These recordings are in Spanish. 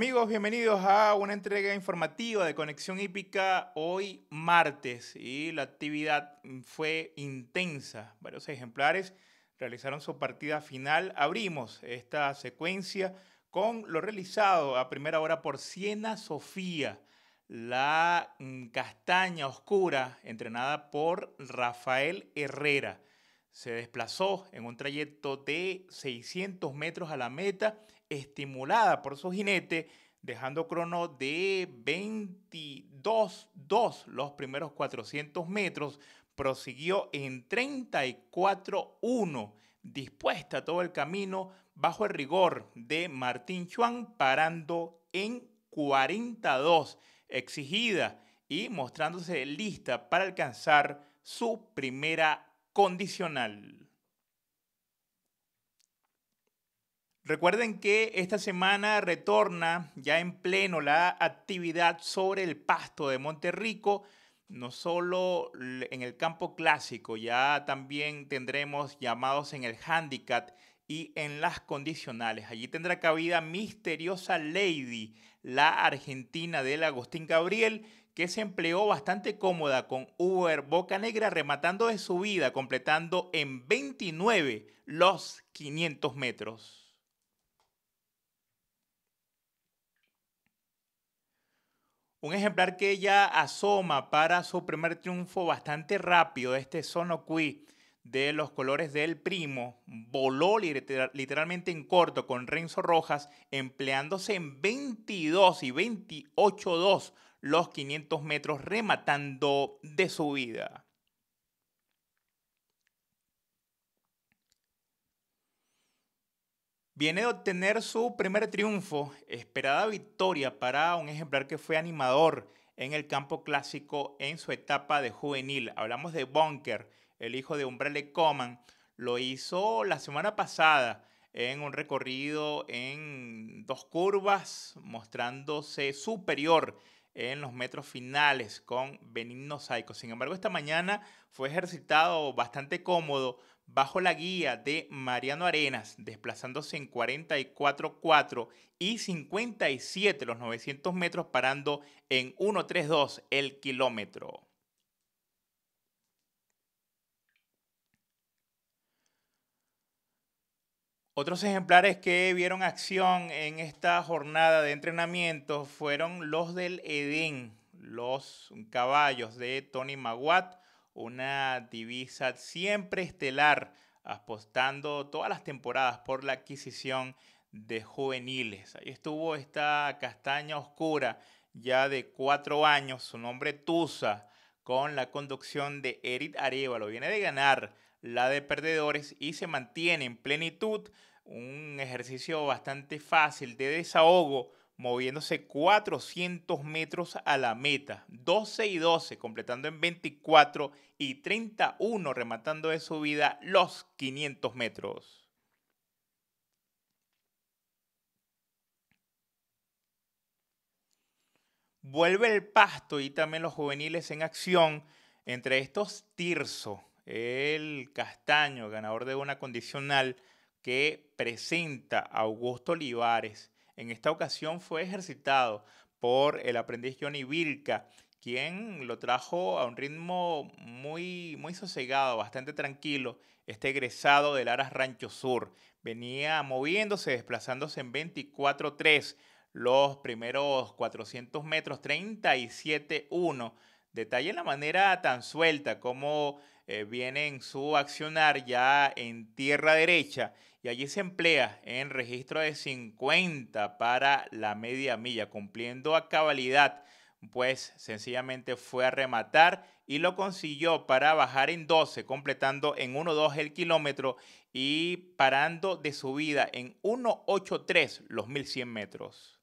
Amigos, bienvenidos a una entrega informativa de Conexión Hípica hoy martes y la actividad fue intensa. Varios ejemplares realizaron su partida final. Abrimos esta secuencia con lo realizado a primera hora por Siena Sofía, la mm, castaña oscura entrenada por Rafael Herrera. Se desplazó en un trayecto de 600 metros a la meta estimulada por su jinete, dejando crono de 22 los primeros 400 metros, prosiguió en 34.1, 1 dispuesta todo el camino bajo el rigor de Martín Chuan, parando en 42, exigida y mostrándose lista para alcanzar su primera condicional. Recuerden que esta semana retorna ya en pleno la actividad sobre el pasto de Monterrico, no solo en el campo clásico, ya también tendremos llamados en el handicap y en las condicionales. Allí tendrá cabida Misteriosa Lady, la argentina del Agustín Gabriel, que se empleó bastante cómoda con Uber Boca Negra, rematando de su vida, completando en 29 los 500 metros. Un ejemplar que ya asoma para su primer triunfo bastante rápido, este Sonoqui de los colores del primo, voló literalmente en corto con Renzo Rojas, empleándose en 22 y 28-2 los 500 metros, rematando de su vida. Viene de obtener su primer triunfo, esperada victoria para un ejemplar que fue animador en el campo clásico en su etapa de juvenil. Hablamos de Bunker, el hijo de Umbrella Coman. Lo hizo la semana pasada en un recorrido en dos curvas, mostrándose superior en los metros finales con Benigno Saico. Sin embargo, esta mañana fue ejercitado bastante cómodo bajo la guía de Mariano Arenas, desplazándose en 44.4 y 57 los 900 metros, parando en 1.32 el kilómetro. Otros ejemplares que vieron acción en esta jornada de entrenamiento fueron los del Edén, los caballos de Tony Maguat, una divisa siempre estelar, apostando todas las temporadas por la adquisición de juveniles. Ahí estuvo esta castaña oscura ya de cuatro años, su nombre Tusa, con la conducción de Eric Arevalo. Viene de ganar la de perdedores y se mantiene en plenitud. Un ejercicio bastante fácil de desahogo moviéndose 400 metros a la meta, 12 y 12, completando en 24 y 31, rematando de vida los 500 metros. Vuelve el pasto y también los juveniles en acción, entre estos Tirso, el castaño, ganador de una condicional que presenta Augusto Olivares en esta ocasión fue ejercitado por el aprendiz Johnny Vilca, quien lo trajo a un ritmo muy, muy sosegado, bastante tranquilo, este egresado del Aras Rancho Sur. Venía moviéndose, desplazándose en 24-3 los primeros 400 metros, 37-1. Detalle la manera tan suelta como eh, viene en su accionar ya en tierra derecha y allí se emplea en registro de 50 para la media milla, cumpliendo a cabalidad, pues sencillamente fue a rematar y lo consiguió para bajar en 12, completando en 1.2 el kilómetro y parando de subida en 1.83 los 1.100 metros.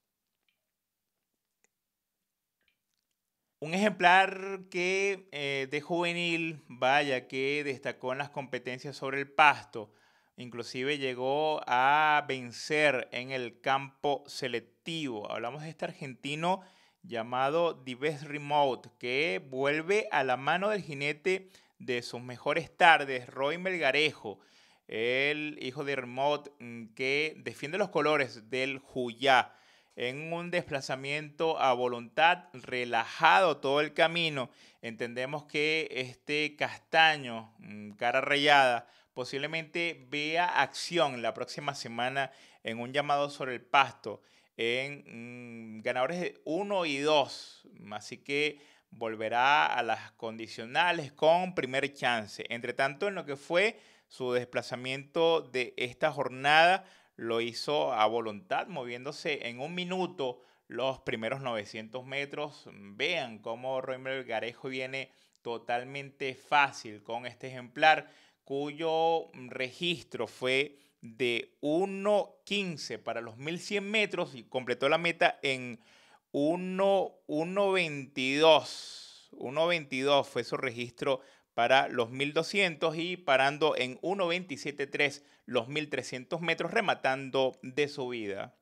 Un ejemplar que eh, de juvenil, vaya, que destacó en las competencias sobre el pasto, Inclusive llegó a vencer en el campo selectivo. Hablamos de este argentino llamado Dives Remote, que vuelve a la mano del jinete de sus mejores tardes, Roy Melgarejo, el hijo de Remote, mm, que defiende los colores del Juyá en un desplazamiento a voluntad, relajado todo el camino. Entendemos que este castaño, mm, cara rayada, Posiblemente vea acción la próxima semana en un llamado sobre el pasto en mm, ganadores de 1 y 2. Así que volverá a las condicionales con primer chance. Entre tanto, en lo que fue su desplazamiento de esta jornada, lo hizo a voluntad, moviéndose en un minuto los primeros 900 metros. Vean cómo Roemer Garejo viene totalmente fácil con este ejemplar cuyo registro fue de 1.15 para los 1.100 metros y completó la meta en 1.22. 1.22 fue su registro para los 1.200 y parando en 1.27.3 los 1.300 metros, rematando de subida.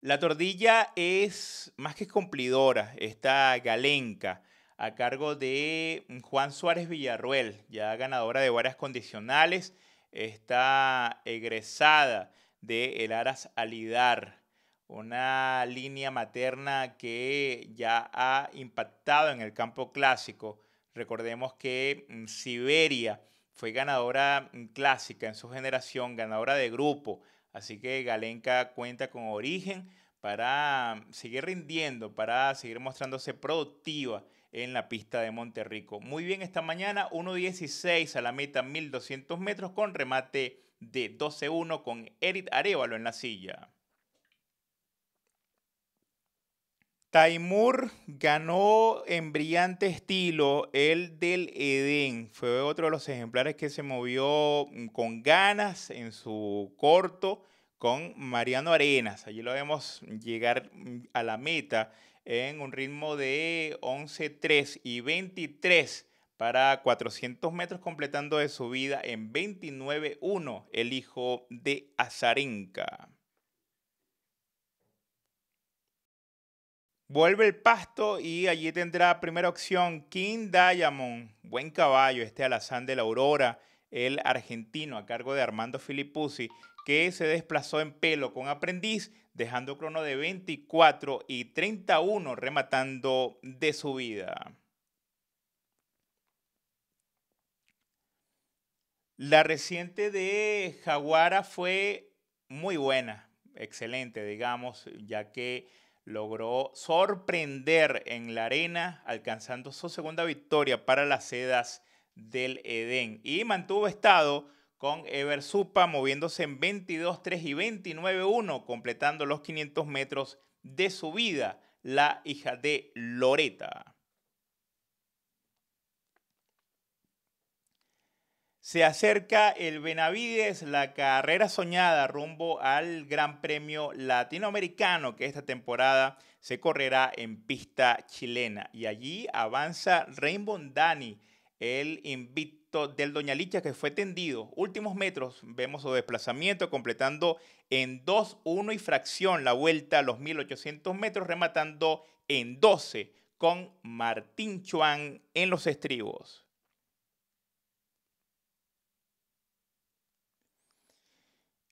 La tordilla es más que cumplidora, está galenca a cargo de mm, Juan Suárez Villarruel, ya ganadora de varias condicionales, está egresada de El Aras Alidar, una línea materna que ya ha impactado en el campo clásico. Recordemos que mm, Siberia fue ganadora mm, clásica en su generación, ganadora de grupo, así que Galenca cuenta con origen para seguir rindiendo, para seguir mostrándose productiva en la pista de Monterrico. Muy bien esta mañana, 1.16 a la meta 1.200 metros con remate de 12-1 con Eric Arevalo en la silla. Taimur ganó en brillante estilo el del Edén. Fue otro de los ejemplares que se movió mm, con ganas en su corto con Mariano Arenas. Allí lo vemos llegar mm, a la meta en un ritmo de 11 3 y 23 para 400 metros completando de subida en 29-1 el hijo de Azarenka. Vuelve el pasto y allí tendrá primera opción King Diamond, buen caballo, este alazán de la Aurora el argentino a cargo de Armando Filipuzzi, que se desplazó en pelo con aprendiz, dejando crono de 24 y 31 rematando de su vida. La reciente de Jaguara fue muy buena, excelente, digamos, ya que logró sorprender en la arena, alcanzando su segunda victoria para las sedas del Edén. Y mantuvo estado con Eversupa moviéndose en 22-3 y 29-1, completando los 500 metros de su vida la hija de Loreta. Se acerca el Benavides, la carrera soñada rumbo al Gran Premio Latinoamericano que esta temporada se correrá en pista chilena. Y allí avanza Rainbow Dani el invicto del Doña Licha que fue tendido. Últimos metros, vemos su desplazamiento completando en 2, 1 y fracción la vuelta a los 1800 metros, rematando en 12 con Martín Chuan en los estribos.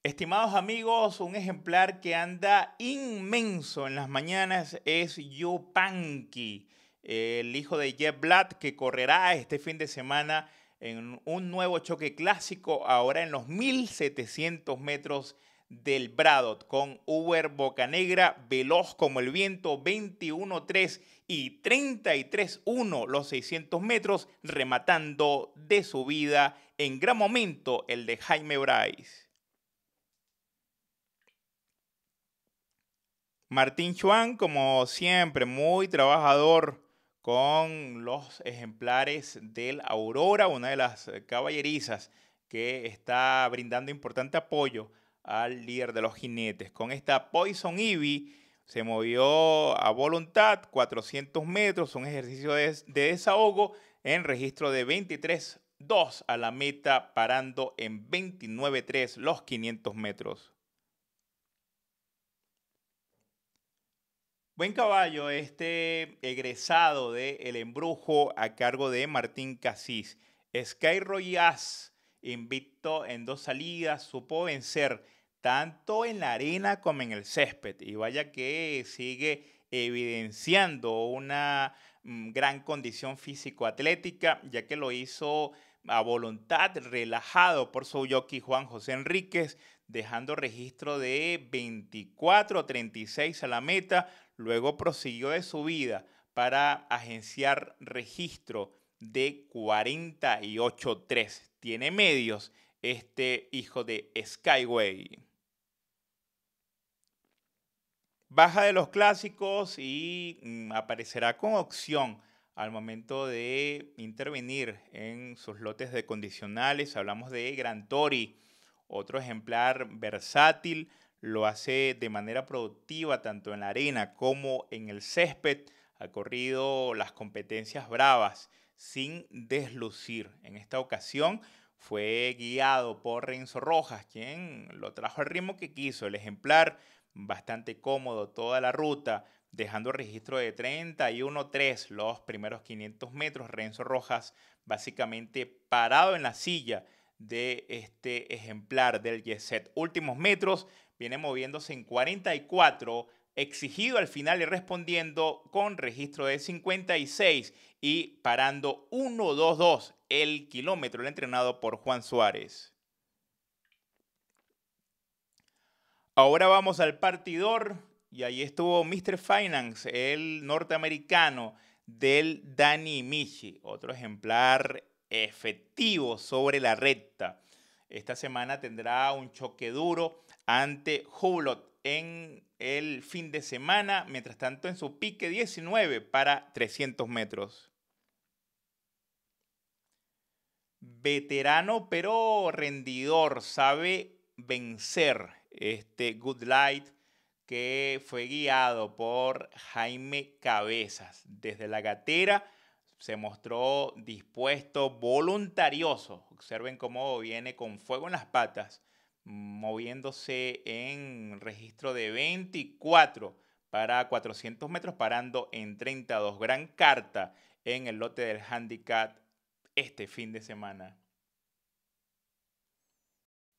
Estimados amigos, un ejemplar que anda inmenso en las mañanas es Yupanqui el hijo de Jeff Blatt, que correrá este fin de semana en un nuevo choque clásico, ahora en los 1700 metros del Bradot, con Uber Bocanegra, veloz como el viento, 21-3 y 33-1 los 600 metros, rematando de su vida en gran momento el de Jaime Bryce. Martín Chuan, como siempre, muy trabajador con los ejemplares del Aurora, una de las eh, caballerizas que está brindando importante apoyo al líder de los jinetes. Con esta Poison Ivy se movió a voluntad 400 metros, un ejercicio de, de desahogo en registro de 23-2 a la meta, parando en 29.3 los 500 metros. Buen caballo, este egresado de El Embrujo a cargo de Martín Casís. Sky invicto en dos salidas, supo vencer tanto en la arena como en el césped. Y vaya que sigue evidenciando una mm, gran condición físico-atlética, ya que lo hizo a voluntad, relajado por su jockey Juan José Enríquez, dejando registro de 24-36 a la meta, Luego prosiguió de su vida para agenciar registro de 48.3. Tiene medios este hijo de Skyway. Baja de los clásicos y mm, aparecerá con opción al momento de intervenir en sus lotes de condicionales. Hablamos de Gran Tori, otro ejemplar versátil lo hace de manera productiva tanto en la arena como en el césped. Ha corrido las competencias bravas sin deslucir. En esta ocasión fue guiado por Renzo Rojas, quien lo trajo al ritmo que quiso. El ejemplar bastante cómodo toda la ruta, dejando registro de 31-3 los primeros 500 metros. Renzo Rojas básicamente parado en la silla de este ejemplar del Yeset. Últimos metros, viene moviéndose en 44, exigido al final y respondiendo con registro de 56 y parando 1-2-2 el kilómetro, el entrenado por Juan Suárez. Ahora vamos al partidor y ahí estuvo Mr. Finance, el norteamericano del Danny Michi, otro ejemplar efectivo sobre la recta. Esta semana tendrá un choque duro ante Hulot en el fin de semana, mientras tanto en su pique 19 para 300 metros. Veterano pero rendidor, sabe vencer este Good Light que fue guiado por Jaime Cabezas desde la gatera se mostró dispuesto, voluntarioso. Observen cómo viene con fuego en las patas moviéndose en registro de 24 para 400 metros, parando en 32. Gran carta en el lote del handicap este fin de semana.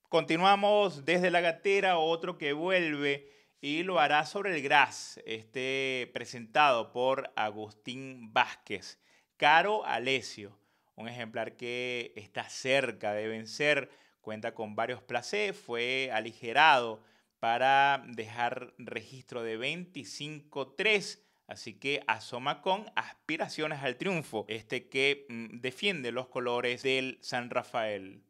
Continuamos desde la gatera, otro que vuelve y lo hará sobre el gras, este presentado por Agustín Vázquez. Caro Alesio, un ejemplar que está cerca de vencer Cuenta con varios placés, fue aligerado para dejar registro de 25-3. Así que asoma con aspiraciones al triunfo, este que mm, defiende los colores del San Rafael.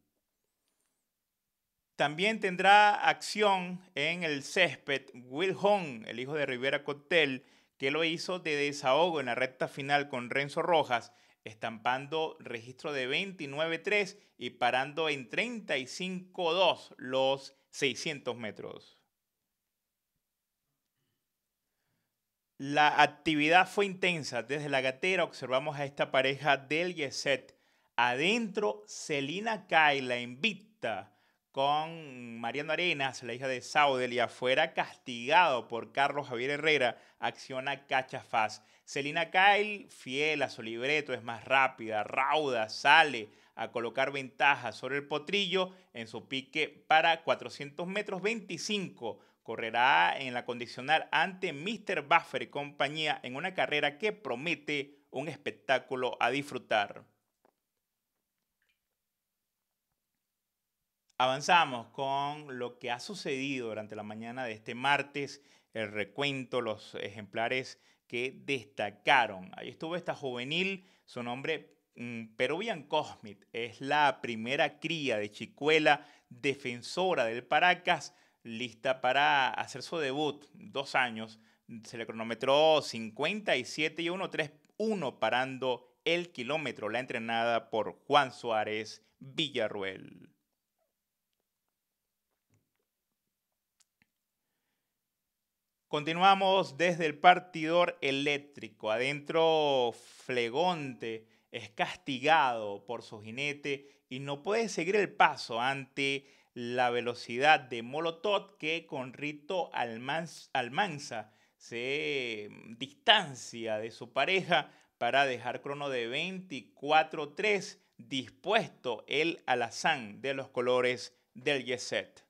También tendrá acción en el césped Will Hong, el hijo de Rivera Cotel, que lo hizo de desahogo en la recta final con Renzo Rojas estampando registro de 29.3 y parando en 35.2 los 600 metros. La actividad fue intensa. Desde la gatera observamos a esta pareja del Yeset. Adentro, Celina Kai, la invita con Mariano Arenas, la hija de Saudel, y afuera castigado por Carlos Javier Herrera, acciona Cachafaz. Selina Kyle, fiel a su libreto, es más rápida, rauda, sale a colocar ventaja sobre el potrillo en su pique para 400 metros 25. Correrá en la condicional ante Mr. Buffer y compañía en una carrera que promete un espectáculo a disfrutar. Avanzamos con lo que ha sucedido durante la mañana de este martes, el recuento, los ejemplares que destacaron. Ahí estuvo esta juvenil, su nombre mm, Peruvian Cosmit, es la primera cría de Chicuela, defensora del Paracas, lista para hacer su debut, dos años. Se le cronometró 57 y 1.31 parando el kilómetro, la entrenada por Juan Suárez Villarruel. Continuamos desde el partidor eléctrico. Adentro, Flegonte es castigado por su jinete y no puede seguir el paso ante la velocidad de Molotot que con Rito Almanza se distancia de su pareja para dejar crono de 24-3 dispuesto el alazán de los colores del Yeset.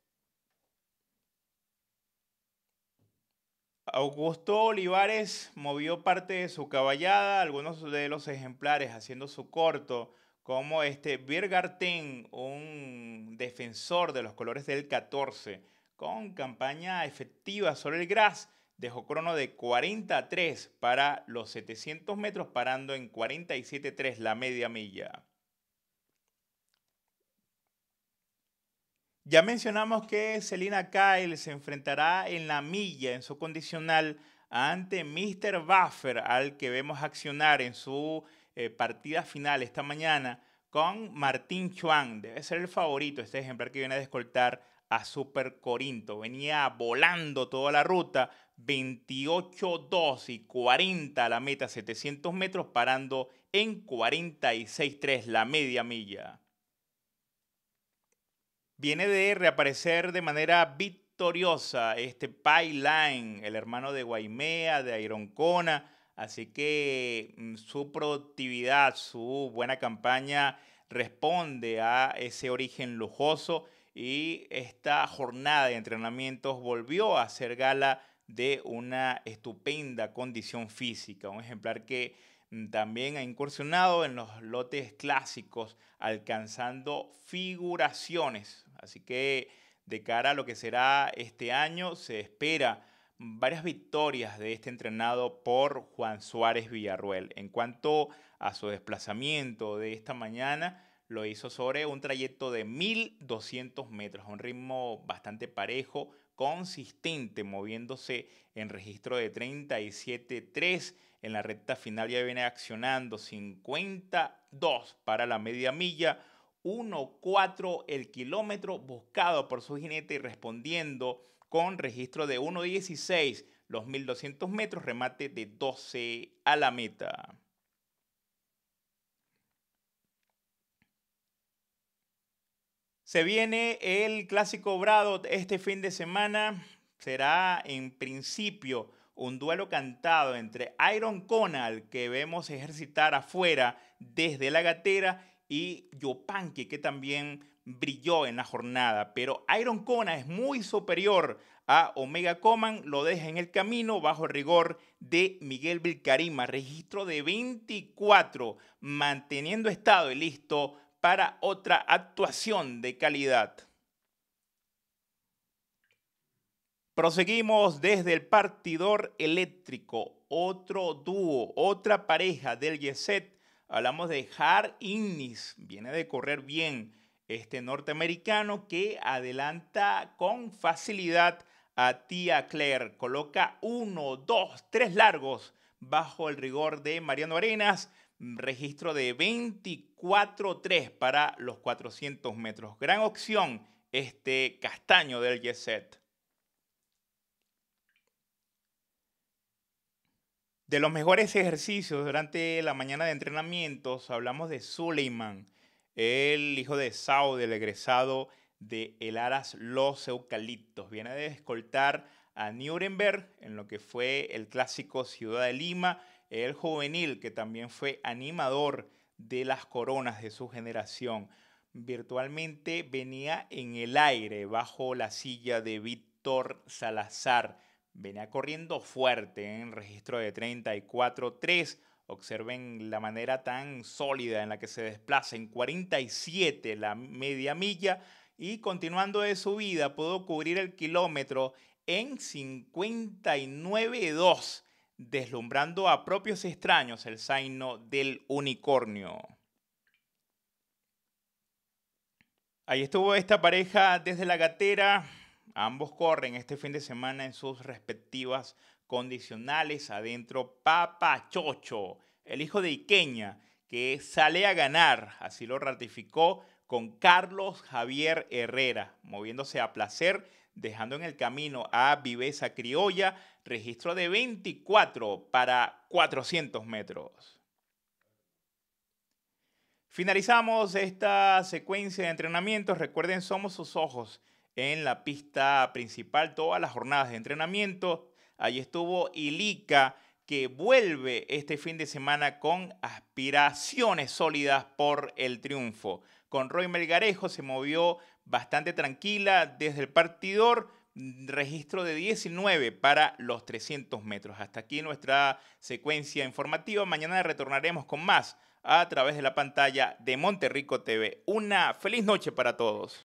Augusto Olivares movió parte de su caballada, algunos de los ejemplares haciendo su corto, como este Virgarten, un defensor de los colores del 14, con campaña efectiva sobre el gras, dejó crono de 43 para los 700 metros, parando en 47.3 la media milla. Ya mencionamos que Selina Kyle se enfrentará en la milla, en su condicional, ante Mr. Buffer, al que vemos accionar en su eh, partida final esta mañana con Martín Chuan. Debe ser el favorito este ejemplar que viene a descoltar a Super Corinto. Venía volando toda la ruta, 28-2 y 40 a la meta, 700 metros, parando en 46-3 la media milla viene de reaparecer de manera victoriosa este Pipeline, el hermano de Guaimea, de Ironcona, Así que mm, su productividad, su buena campaña responde a ese origen lujoso y esta jornada de entrenamientos volvió a hacer gala de una estupenda condición física, un ejemplar que mm, también ha incursionado en los lotes clásicos, alcanzando figuraciones Así que de cara a lo que será este año, se espera varias victorias de este entrenado por Juan Suárez Villarruel. En cuanto a su desplazamiento de esta mañana, lo hizo sobre un trayecto de 1200 metros, un ritmo bastante parejo, consistente, moviéndose en registro de 37.3 en la recta final ya viene accionando 52 para la media milla, 1.4 el kilómetro buscado por su jinete y respondiendo con registro de 1.16 los 1.200 metros, remate de 12 a la meta. Se viene el clásico Brado este fin de semana. Será en principio un duelo cantado entre Iron Conal, que vemos ejercitar afuera desde la gatera, y Yopanqui, que también brilló en la jornada. Pero Iron Kona es muy superior a Omega Coman, lo deja en el camino bajo rigor de Miguel Vilcarima. Registro de 24, manteniendo estado y listo para otra actuación de calidad. Proseguimos desde el partidor eléctrico, otro dúo, otra pareja del Yeset Hablamos de Har Innis, viene de correr bien este norteamericano que adelanta con facilidad a tía Claire. Coloca uno, dos, tres largos bajo el rigor de Mariano Arenas. Registro de 24-3 para los 400 metros. Gran opción este castaño del Yeset. De los mejores ejercicios durante la mañana de entrenamientos, hablamos de Suleiman, el hijo de Sao, el egresado de El Aras Los Eucaliptos. Viene de escoltar a Nuremberg en lo que fue el clásico Ciudad de Lima, el juvenil que también fue animador de las coronas de su generación. Virtualmente venía en el aire bajo la silla de Víctor Salazar venía corriendo fuerte en ¿eh? registro de 34-3. Observen la manera tan sólida en la que se desplaza en 47 la media milla y continuando de subida pudo cubrir el kilómetro en 59.2, deslumbrando a propios extraños el zaino del unicornio. Ahí estuvo esta pareja desde la gatera, Ambos corren este fin de semana en sus respectivas condicionales. Adentro, Papa Papachocho, el hijo de Iqueña, que sale a ganar, así lo ratificó con Carlos Javier Herrera, moviéndose a placer, dejando en el camino a Viveza Criolla, registro de 24 para 400 metros. Finalizamos esta secuencia de entrenamientos. Recuerden, somos sus ojos en la pista principal todas las jornadas de entrenamiento. Allí estuvo Ilica, que vuelve este fin de semana con aspiraciones sólidas por el triunfo. Con Roy Melgarejo se movió bastante tranquila desde el partidor, mm, registro de 19 para los 300 metros. Hasta aquí nuestra secuencia informativa. Mañana retornaremos con más a través de la pantalla de Monterrico TV. Una feliz noche para todos.